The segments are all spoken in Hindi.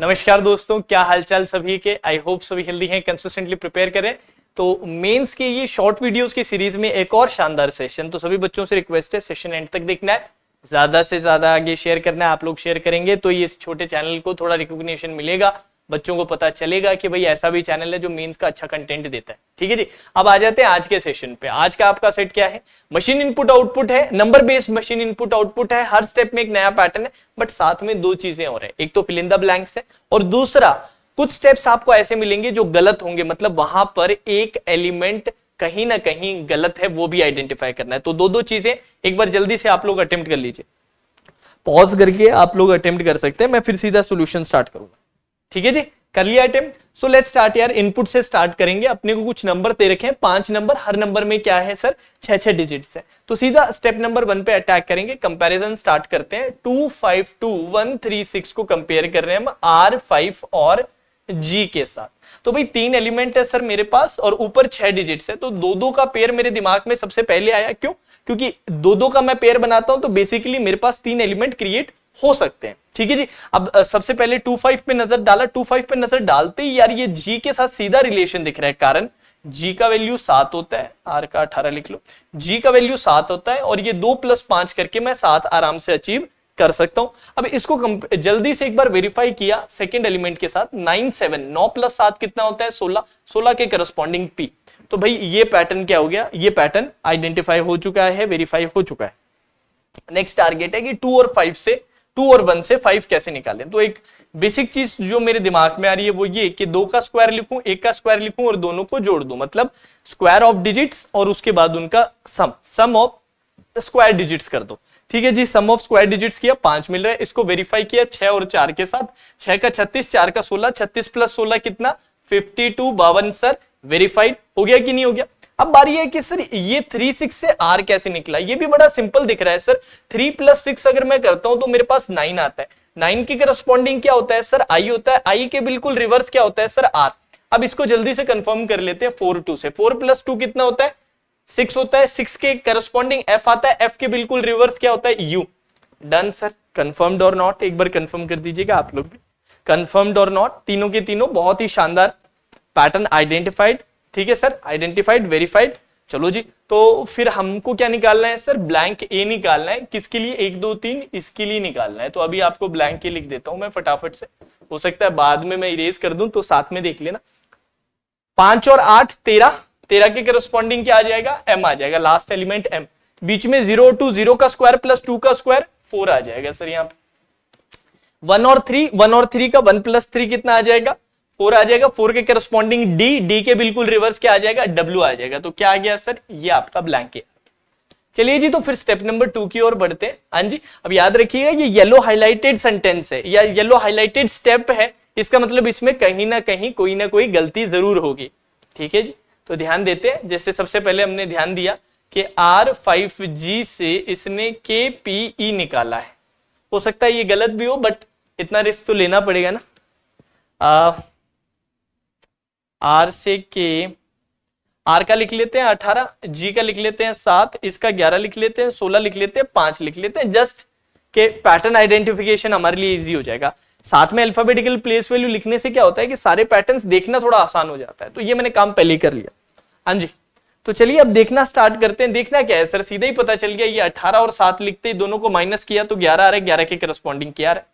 नमस्कार दोस्तों क्या हालचाल सभी के आई होप सभी हेल्दी हैं कंसिस्टेंटली प्रिपेयर करें तो मेंस की ये शॉर्ट वीडियोस की सीरीज में एक और शानदार सेशन तो सभी बच्चों से रिक्वेस्ट है सेशन एंड तक देखना है ज्यादा से ज्यादा आगे शेयर करना है आप लोग शेयर करेंगे तो ये छोटे चैनल को थोड़ा रिकॉग्निशन मिलेगा बच्चों को पता चलेगा कि भाई ऐसा भी चैनल है जो मीन्स का अच्छा कंटेंट देता है ठीक है जी अब आ जाते हैं आज के सेशन पे आज का आपका सेट क्या है मशीन इनपुट आउटपुट है number based machine input output है हर स्टेप में एक नया पैटर्न है बट साथ में दो चीजें और है एक तो फिलिंदा ब्लैंक्स है और दूसरा कुछ स्टेप्स आपको ऐसे मिलेंगे जो गलत होंगे मतलब वहां पर एक एलिमेंट कहीं ना कहीं गलत है वो भी आइडेंटिफाई करना है तो दो दो चीजें एक बार जल्दी से आप लोग अटेम्प्ट कर लीजिए पॉज करके आप लोग अटेम्प्ट कर सकते हैं मैं फिर सीधा सोल्यूशन स्टार्ट करूंगा ठीक है जी कर लिया अटेम्प्ट सो लेट स्टार्ट यार इनपुट से स्टार्ट करेंगे अपने को कुछ नंबर दे रखे हैं पांच नंबर हर नंबर में क्या है सर छह छह डिजिट्स है तो सीधा स्टेप नंबर वन पे अटैक करेंगे कंपैरिजन स्टार्ट करते हैं two five two one three six को कंपेयर कर रहे हैं हम आर फाइव और जी के साथ तो भाई तीन एलिमेंट है सर मेरे पास और ऊपर छह डिजिट्स है तो दो दो का पेयर मेरे दिमाग में सबसे पहले आया क्यों क्योंकि दो दो का मैं पेयर बनाता हूं तो बेसिकली मेरे पास तीन एलिमेंट क्रिएट हो सकते हैं ठीक है जी अब सबसे पहले टू फाइव पे नजर डाला टू फाइव पे नजर डालते ही यार ये जी के साथ सीधा रिलेशन दिख रहा है कारण जी का वैल्यू सात होता है आर का अठारह लिख लो जी का वैल्यू सात होता है और ये दो प्लस पांच करके मैं सात आराम से अचीव कर सकता हूं अब इसको जल्दी से एक बार वेरीफाई किया सेकेंड एलिमेंट के साथ नाइन सेवन नौ प्लस सात कितना होता है सोलह सोलह के करस्पॉन्डिंग पी तो भाई ये पैटर्न क्या हो गया ये पैटर्न आइडेंटिफाई हो चुका है वेरीफाई हो चुका है नेक्स्ट टारगेट है कि टू और फाइव से टू और वन से फाइव कैसे निकालें तो एक बेसिक चीज जो मेरे दिमाग में आ रही है वो ये कि दो का स्क्वायर लिखूं एक का स्क्वायर लिखूं और दोनों को जोड़ दूं मतलब स्क्वायर ऑफ डिजिट्स और उसके बाद उनका sum sum of square digits कर दो ठीक है जी सम ऑफ स्क्वायर डिजिट्स किया पांच मिल रहा है इसको वेरीफाई किया छह और चार के साथ छह का छत्तीस चार का सोलह छत्तीस प्लस सोलह कितना फिफ्टी टू बावन सर वेरीफाइड हो गया कि नहीं हो गया अब बारी है कि सर ये थ्री सिक्स से आर कैसे निकला ये भी बड़ा सिंपल दिख रहा है सर थ्री प्लस सिक्स अगर मैं करता हूं तो मेरे पास नाइन आता है नाइन की करस्पॉन्डिंग क्या होता है सर आई होता है आई के बिल्कुल रिवर्स क्या होता है सर आर अब इसको जल्दी से कंफर्म कर लेते हैं फोर टू से फोर प्लस टू कितना होता है सिक्स होता है सिक्स के करस्पॉन्डिंग एफ आता है एफ के बिल्कुल रिवर्स क्या होता है यू डन सर कंफर्म्ड और नॉट एक बार कंफर्म कर दीजिएगा आप लोग भी कंफर्म्ड और नॉट तीनों के तीनों बहुत ही शानदार पैटर्न आइडेंटिफाइड ठीक है सर आइडेंटिफाइड वेरीफाइड चलो जी तो फिर हमको क्या निकालना है सर ब्लैंक ए निकालना है किसके लिए एक दो तीन इसके लिए निकालना है तो अभी आपको ब्लैंक ए लिख देता हूं मैं फटाफट से हो सकता है बाद में मैं इरेज कर दूं तो साथ में देख लेना पांच और आठ तेरह तेरह के करस्पॉन्डिंग क्या आ जाएगा एम आ जाएगा लास्ट एलिमेंट एम बीच में जीरो टू जीरो का स्क्वायर प्लस टू का स्क्वायर फोर आ जाएगा सर यहाँ पे वन और थ्री वन और थ्री का वन प्लस थ्री कितना आ जाएगा फोर आ जाएगा फोर के करस्पॉन्डिंग डी डी के बिल्कुल रिवर्स क्या आ जाएगा डब्ल्यू आ जाएगा तो क्या आ गया सर ये आपका ब्लैंक है चलिए जी तो फिर स्टेप नंबर टू की ओर बढ़ते हैं हाँ जी अब याद रखिएगा ये येलो हाईलाइटेड सेंटेंस है या येलो हाईलाइटेड स्टेप है इसका मतलब इसमें कहीं ना कहीं कोई ना कोई गलती जरूर होगी ठीक है जी तो ध्यान देते हैं जैसे सबसे पहले हमने ध्यान दिया कि आर फाइव जी से इसने के पी ई निकाला है हो सकता है ये गलत भी हो बट इतना रिस्क तो लेना पड़ेगा ना आ, आर से के आर का लिख लेते हैं अठारह जी का लिख लेते हैं सात इसका ग्यारह लिख लेते हैं सोलह लिख लेते हैं पांच लिख लेते हैं जस्ट के पैटर्न आइडेंटिफिकेशन हमारे लिए इजी हो जाएगा साथ में अल्फाबेटिकल प्लेस वैल्यू लिखने से क्या होता है कि सारे पैटर्न देखना थोड़ा आसान हो जाता है तो ये मैंने काम पहले कर लिया हाँ जी तो चलिए अब देखना स्टार्ट करते हैं देखना क्या है सर सीधा ही पता चल गया ये अठारह और सात लिखते ही दोनों को माइनस किया तो ग्यारह आ रहा है ग्यारह के करस्पॉन्डिंग क्या है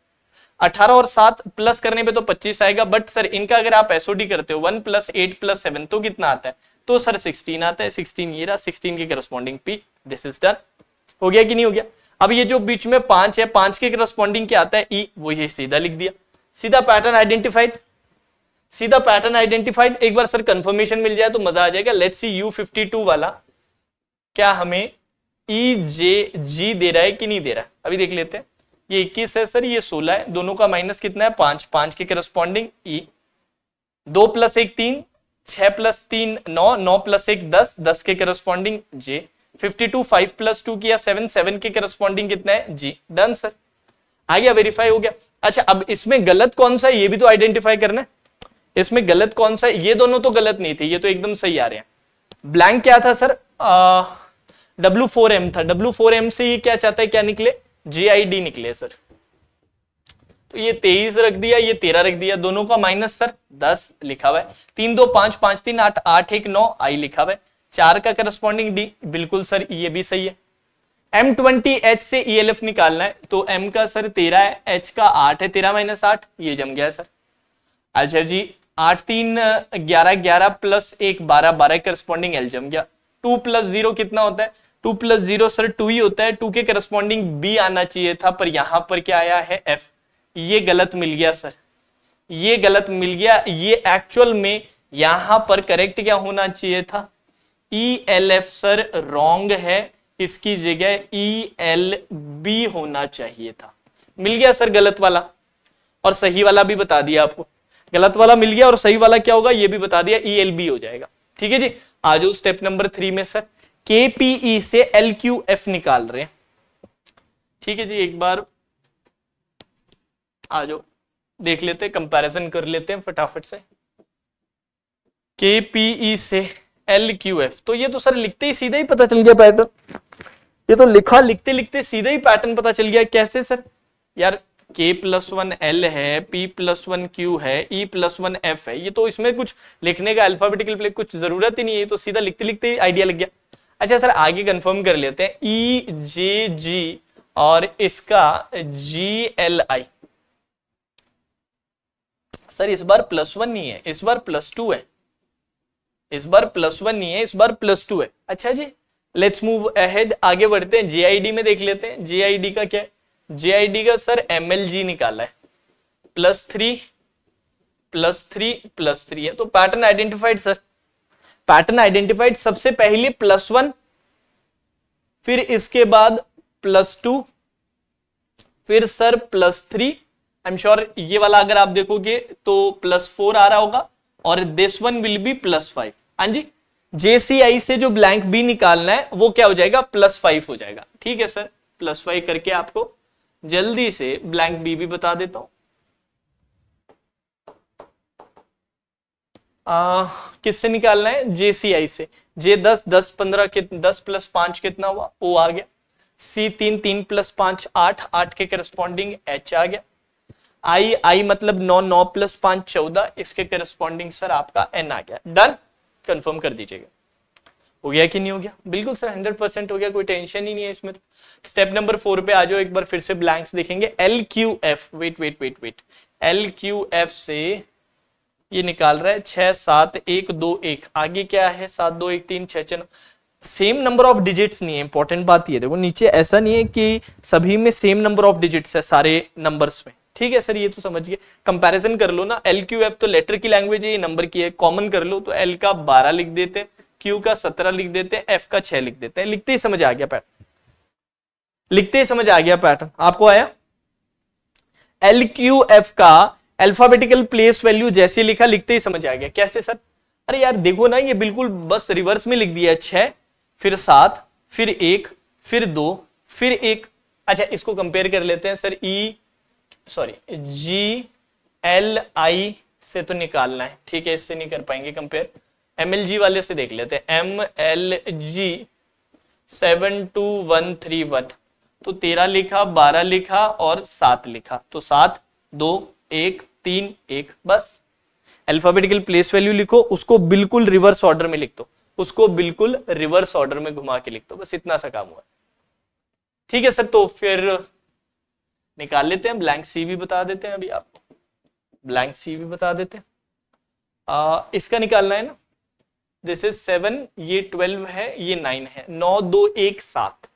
18 और 7 प्लस करने पे तो 25 आएगा बट सर इनका अगर आप एसओडी करते हो 1 प्लस एट प्लस सेवन तो कितना आता है तो सर 16 आता है 16 ये रहा 16 के corresponding P this is done हो गया कि नहीं हो गया अब ये जो बीच में पांच है पांच के करस्पॉन्डिंग क्या आता है ई e, वो ये सीधा लिख दिया सीधा पैटर्न आइडेंटिफाइड सीधा पैटर्न आइडेंटिफाइड एक बार सर कंफर्मेशन मिल जाए तो मजा आ जाएगा let's see you fifty two वाला क्या हमें ई जे जी दे रहा है कि नहीं दे रहा है अभी देख लेते हैं ये इक्कीस है सर ये सोलह है दोनों का माइनस कितना है पांच पांच के करस्पॉन्डिंग ई e। दो प्लस एक तीन छह प्लस तीन नौ नौ प्लस एक दस दस के corresponding J fifty two five plus two किया सेवन सेवन के करस्पॉन्डिंग कितना है जी डन सर आ गया वेरीफाई हो गया अच्छा अब इसमें गलत कौन सा है ये भी तो आइडेंटिफाई करना है इसमें गलत कौन सा है ये दोनों तो गलत नहीं थे ये तो एकदम सही आ रहे हैं ब्लैंक क्या था सर डब्ल्यू फोर एम था डब्ल्यू फोर एम से ये क्या चाहता है क्या निकले जीआईडी निकले सर तो ये तेईस रख दिया ये तेरह रख दिया दोनों का माइनस सर दस लिखा हुआ है तीन दो पांच पांच तीन आठ आठ एक नौ आई लिखा हुआ है चार का करस्पॉन्डिंग डी बिल्कुल सर ये भी सही है एम ट्वेंटी एच से ई एल एफ निकालना है तो एम का सर तेरह है एच का आठ है तेरह माइनस आठ ये जम गया सर अच्छा जी आठ तीन ग्यारह ग्यारह प्लस एक बारह बारह करस्पॉन्डिंग एल जम गया टू प्लस जीरो कितना होता है two plus zero sir two ही होता है टू के करस्पॉन्डिंग बी आना चाहिए था पर यहां पर क्या आया है एफ ये गलत मिल गया सर ये गलत मिल गया ये एक्चुअल में यहां पर करेक्ट क्या होना चाहिए था E L F sir wrong है इसकी जगह ई एल बी होना चाहिए था मिल गया सर गलत वाला और सही वाला भी बता दिया आपको गलत वाला मिल गया और सही वाला क्या होगा ये भी बता दिया ई एल बी हो जाएगा ठीक है जी आ जाओ स्टेप नंबर थ्री में सर केपीई e से एल क्यू एफ निकाल रहे हैं ठीक है जी एक बार आ जाओ देख लेते हैं कंपैरिजन कर लेते हैं फटाफट से केपीई e से एल क्यू एफ तो ये तो सर लिखते ही सीधा ही पता चल गया पैटर्न ये तो लिखा लिखते लिखते सीधा ही पैटर्न पता चल गया कैसे सर यार के प्लस वन एल है पी प्लस वन क्यू है ई प्लस वन एफ है ये तो इसमें कुछ लिखने का अल्फाबेटिकल प्ले कुछ जरूरत ही नहीं है तो सीधा लिखते लिखते ही आइडिया लग गया अच्छा सर आगे कंफर्म कर लेते हैं ई जे जी और इसका जी एल आई सर इस बार प्लस वन नहीं है इस बार प्लस टू है इस बार प्लस वन नहीं है इस बार प्लस टू है अच्छा जी लेट्स मूव अहेड आगे बढ़ते हैं डी में देख लेते हैं डी का क्या है डी का सर जी निकाला है plus three plus three plus three है तो pattern identified sir pattern identified सबसे पहले प्लस वन फिर इसके बाद प्लस टू फिर sir plus three I am sure ये वाला अगर आप देखोगे तो प्लस फोर आ रहा होगा और this one will be plus five हाँ जी जेसीआई से जो ब्लैंक बी निकालना है वो क्या हो जाएगा प्लस फाइव हो जाएगा ठीक है सर प्लस फाइव करके आपको जल्दी से ब्लैंक बी भी बता देता हूं किससे निकालना है जेसीआई से जे दस दस पंद्रह दस प्लस पांच कितना हुआ ओ आ गया सी तीन तीन प्लस पांच आठ आठ के करस्पॉन्डिंग एच आ गया आई आई मतलब नौ नौ प्लस पांच चौदह इसके करस्पॉन्डिंग सर आपका एन आ गया डन कंफर्म कर दीजिएगा हो गया कि नहीं हो गया बिल्कुल सर हंड्रेड परसेंट हो गया कोई टेंशन ही नहीं है इसमें स्टेप नंबर फोर पे आ जाओ एक बार फिर से ब्लैंक्स देखेंगे L Q F wait wait wait wait L Q F से ये निकाल रहा है छह सात एक दो एक आगे क्या है सात दो एक तीन छह छह सेम नंबर ऑफ डिजिट्स नहीं है इंपॉर्टेंट बात ये देखो नीचे ऐसा नहीं है कि सभी में सेम नंबर ऑफ डिजिट्स है सारे नंबर्स में ठीक है सर ये तो समझ गए कंपैरिजन कर लो ना एल क्यू एफ तो लेटर की लैंग्वेज है ये नंबर की है कॉमन कर लो तो एल का बारह लिख देते क्यू का सत्रह लिख देते एफ का छह लिख देते हैं लिखते ही समझ आ गया पैटर्न लिखते ही समझ आ गया पैटर्न आपको आया एल क्यू एफ का अल्फाबेटिकल प्लेस वैल्यू जैसे लिखा लिखते ही समझ आ गया कैसे सर अरे यार देखो ना ये बिल्कुल बस रिवर्स में लिख दिया छह फिर सात फिर एक फिर दो फिर एक अच्छा इसको कंपेयर कर लेते हैं sir E sorry G L I से तो निकालना है ठीक है इससे नहीं कर पाएंगे कंपेयर एम एल जी वाले से देख लेते हैं M L G seven two one three one तो तेरह लिखा बारह लिखा और सात लिखा तो सात दो एक तीन एक बस एल्फाबेटिकल प्लेस वैल्यू लिखो उसको बिल्कुल रिवर्स ऑर्डर में लिख दो उसको बिल्कुल रिवर्स ऑर्डर में घुमा के लिख दो बस इतना सा काम हुआ ठीक है सर तो फिर निकाल लेते हैं ब्लैंक सी भी बता देते हैं अभी आपको ब्लैंक सी भी बता देते हैं आ, इसका निकालना है ना जैसे सेवन ये ट्वेल्व है ये नाइन है नौ दो एक सात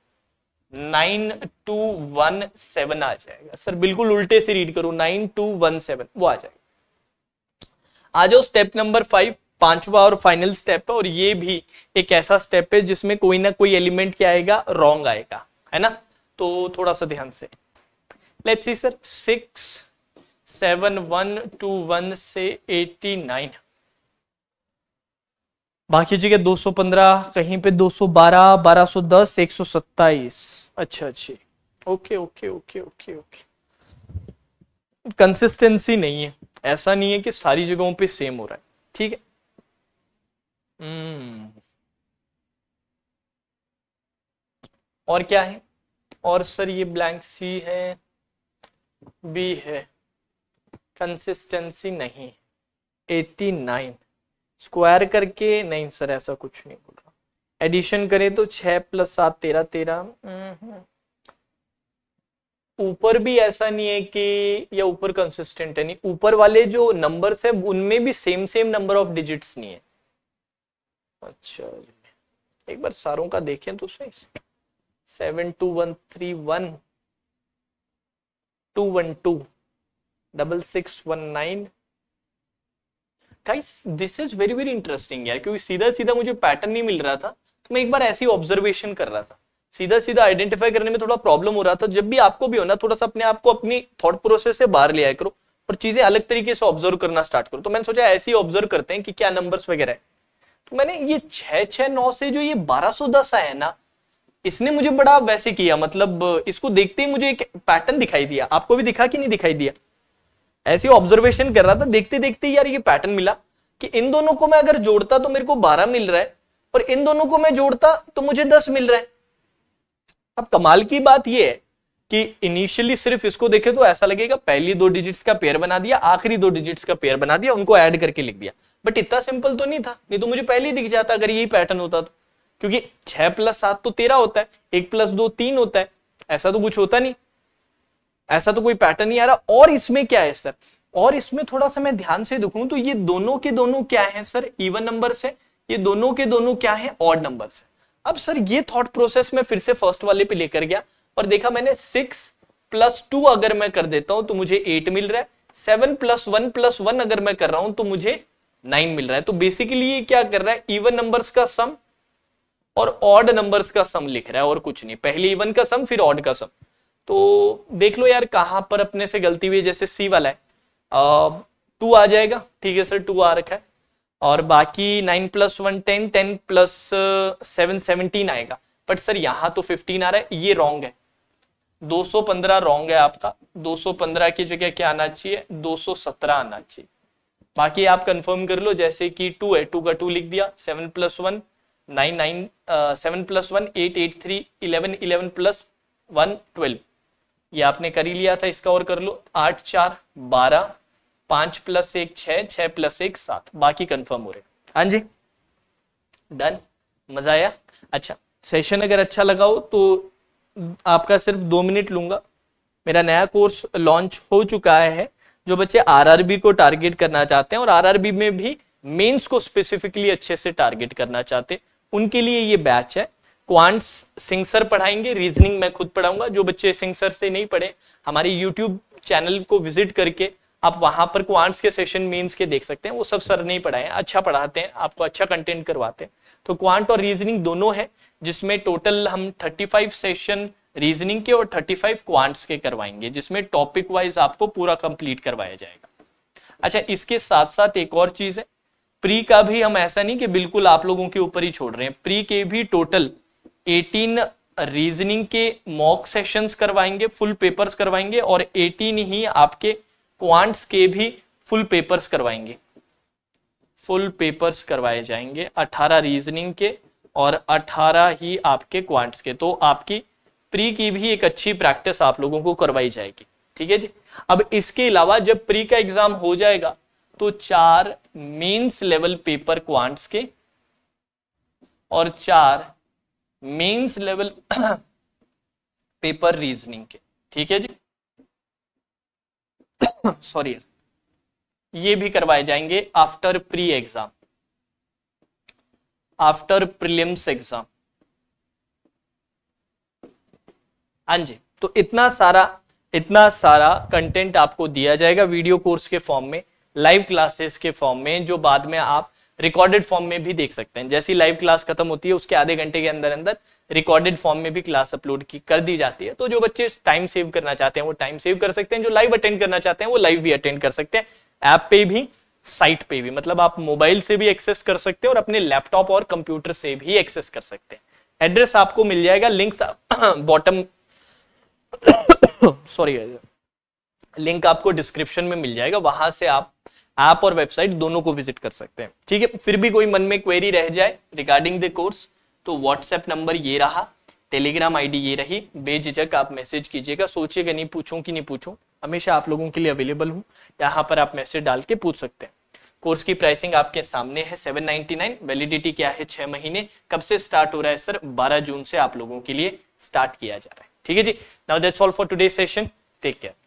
नाइन टू वन सेवन आ जाएगा सर बिल्कुल उल्टे से रीड करो नाइन टू वन सेवन वो आ जाएगा आ जाओ स्टेप नंबर फाइव पांचवा और फाइनल स्टेप है और ये भी एक ऐसा स्टेप है जिसमें कोई ना कोई एलिमेंट क्या आएगा रॉन्ग आएगा है ना तो थोड़ा सा ध्यान से let's see sir six seven one two one से एटी नाइन बाकी जगह 215 कहीं पे 212 1210 127 अच्छा अच्छी okay okay okay okay okay consistency नहीं है ऐसा नहीं है कि सारी जगहों पे सेम हो रहा है ठीक है hmm। और क्या है और सर ये ब्लैंक सी है बी है कंसिस्टेंसी नहीं 89 स्क्वायर करके नहीं सर ऐसा कुछ नहीं बोल रहा एडिशन करें तो छह प्लस सात तेरह तेरह ऊपर भी ऐसा नहीं है कि या ऊपर कंसिस्टेंट है नहीं ऊपर वाले जो नंबर्स है उनमें भी same same number of digits नहीं है अच्छा एक बार सारों का देखें तो सही seven two one three one two one two double six one nine guys this is very very interesting यार क्योंकि सीधा सीधा मुझे पैटर्न नहीं मिल रहा था तो मैं एक बार ऐसी ऑब्जर्वेशन कर रहा था सीधा सीधा आइडेंटिफाई करने में थोड़ा प्रॉब्लम हो रहा था जब भी आपको भी हो ना थोड़ा सा अपने आपको अपनी थॉट प्रोसेस से बाहर ले आया करो और चीजें अलग तरीके से ऑब्जर्व करना स्टार्ट करो तो मैंने सोचा ऐसे ही ऑब्जर्व करते हैं कि क्या नंबर्स वगैरह है तो मैंने ये छह छह नौ से जो ये बारह सौ दस आया ना इसने मुझे बड़ा वैसे किया मतलब इसको देखते ही मुझे एक पैटर्न दिखाई दिया आपको भी दिखा कि नहीं दिखाई दिया ऐसे ऑब्जर्वेशन कर रहा था देखते देखते यार ये पैटर्न मिला कि इन दोनों को मैं अगर जोड़ता तो मेरे को बारह मिल रहा है पर इन दोनों को मैं जोड़ता तो मुझे दस मिल रहा है अब कमाल की बात यह है कि इनिशियली सिर्फ इसको देखे तो ऐसा लगेगा पहली दो डिजिट्स का पेयर बना दिया आखिरी दो डिजिट्स का पेयर बना दिया उनको ऐड करके लिख दिया बट इतना सिंपल तो नहीं था नहीं तो मुझे पहले ही दिख जाता अगर यही पैटर्न होता तो क्योंकि छह प्लस सात तो तेरह होता है एक प्लस दो तीन होता है ऐसा तो कुछ होता नहीं ऐसा तो कोई पैटर्न नहीं आ रहा और इसमें क्या है सर और इसमें थोड़ा सा मैं ध्यान से देखूं तो ये दोनों के दोनों क्या है सर इवन नंबर से ये दोनों के दोनों क्या है ऑड नंबर से अब सर ये थॉट प्रोसेस में फिर से फर्स्ट वाले पे लेकर गया और देखा मैंने सिक्स प्लस टू अगर मैं कर देता हूं तो मुझे एट मिल रहा है seven plus one plus one अगर मैं कर रहा हूं तो मुझे नाइन मिल रहा है तो बेसिकली ये क्या कर रहा है इवन नंबर्स का सम और ऑड नंबर्स का सम लिख रहा है और कुछ नहीं पहले इवन का सम फिर ऑड का सम तो देख लो यार कहां पर अपने से गलती हुई जैसे सी वाला है टू आ जाएगा ठीक है सर टू आ रखा है और बाकी nine plus one ten ten plus seven seventeen आएगा बट सर यहाँ तो फिफ्टीन आ रहा है ये रॉन्ग है 215 रॉन्ग है आपका 215 की जगह क्या आना चाहिए 217 आना चाहिए बाकी आप कंफर्म कर लो जैसे कि टू है टू का टू लिख दिया seven plus one nine nine seven plus one eight eight three eleven eleven plus one twelve ये आपने कर ही लिया था इसका और कर लो आठ चार बारह पांच प्लस एक छह प्लस एक सात बाकी कंफर्म हो रहे हाँ जी डन मजा आया अच्छा सेशन अगर अच्छा लगा हो तो आपका सिर्फ दो मिनट लूंगा मेरा नया कोर्स लॉन्च हो चुका है जो बच्चे आरआरबी को टारगेट करना चाहते हैं और आरआरबी में भी मेंस को स्पेसिफिकली अच्छे से टारगेट करना चाहते हैं उनके लिए ये बैच है क्वांट्स सिंगसर पढ़ाएंगे रीजनिंग मैं खुद पढ़ाऊंगा जो बच्चे सिंगसर से नहीं पढ़े हमारे यूट्यूब चैनल को विजिट करके आप वहां पर क्वांट्स के सेशन मीन्स के देख सकते हैं वो सब सर नहीं पढ़ाए अच्छा पढ़ाते हैं आपको अच्छा कंटेंट करवाते हैं तो क्वांट और रीजनिंग दोनों है जिसमें टोटल हम 35 सेशन रीजनिंग के और 35 क्वांट्स के करवाएंगे जिसमें टॉपिक वाइज आपको पूरा कंप्लीट करवाया जाएगा अच्छा इसके साथ साथ एक और चीज है प्री का भी हम ऐसा नहीं कि बिल्कुल आप लोगों के ऊपर ही छोड़ रहे हैं प्री के भी टोटल एटीन रीजनिंग के मॉक सेशंस करवाएंगे फुल पेपर्स करवाएंगे और एटीन ही आपके क्वांट्स के भी फुल पेपर्स करवाएंगे फुल पेपर्स करवाए जाएंगे 18 रीजनिंग के और 18 ही आपके क्वांट्स के तो आपकी प्री की भी एक अच्छी प्रैक्टिस आप लोगों को करवाई जाएगी ठीक है जी अब इसके अलावा जब प्री का एग्जाम हो जाएगा तो चार मेंस लेवल पेपर क्वांट्स के और चार मेंस लेवल पेपर रीजनिंग के ठीक है जी सॉरी ये भी करवाए जाएंगे after pre exam after prelims exam हाँ जी तो इतना सारा इतना सारा कंटेंट आपको दिया जाएगा वीडियो कोर्स के फॉर्म में लाइव क्लासेस के फॉर्म में जो बाद में आप रिकॉर्डेड फॉर्म में भी देख सकते हैं जैसी लाइव क्लास खत्म होती है उसके आधे घंटे के अंदर अंदर रिकॉर्डेड फॉर्म में भी क्लास अपलोड की कर दी जाती है तो जो बच्चे टाइम सेव करना चाहते हैं वो टाइम सेव कर सकते हैं जो लाइव अटेंड करना चाहते हैं वो लाइव भी अटेंड कर सकते हैं ऐप पे भी साइट पे भी मतलब आप मोबाइल से भी एक्सेस कर सकते हैं और अपने लैपटॉप और कंप्यूटर से भी एक्सेस कर सकते हैं एड्रेस आपको मिल जाएगा लिंक बॉटम सॉरी लिंक आपको डिस्क्रिप्शन में मिल जाएगा वहां से आप आप और वेबसाइट दोनों को विजिट कर सकते हैं ठीक है फिर भी कोई मन में क्वेरी रह जाए रिगार्डिंग द कोर्स तो व्हाट्सएप नंबर ये रहा टेलीग्राम आईडी ये रही बेझिझक आप मैसेज कीजिएगा सोचिएगा नहीं पूछूं कि नहीं पूछूं हमेशा आप लोगों के लिए अवेलेबल हूँ यहाँ पर आप मैसेज डाल के पूछ सकते हैं कोर्स की प्राइसिंग आपके सामने है 799 वैलिडिटी क्या है छह महीने कब से स्टार्ट हो रहा है सर 12 जून से आप लोगों के लिए स्टार्ट किया जा रहा है ठीक है जी now that's all for today session take care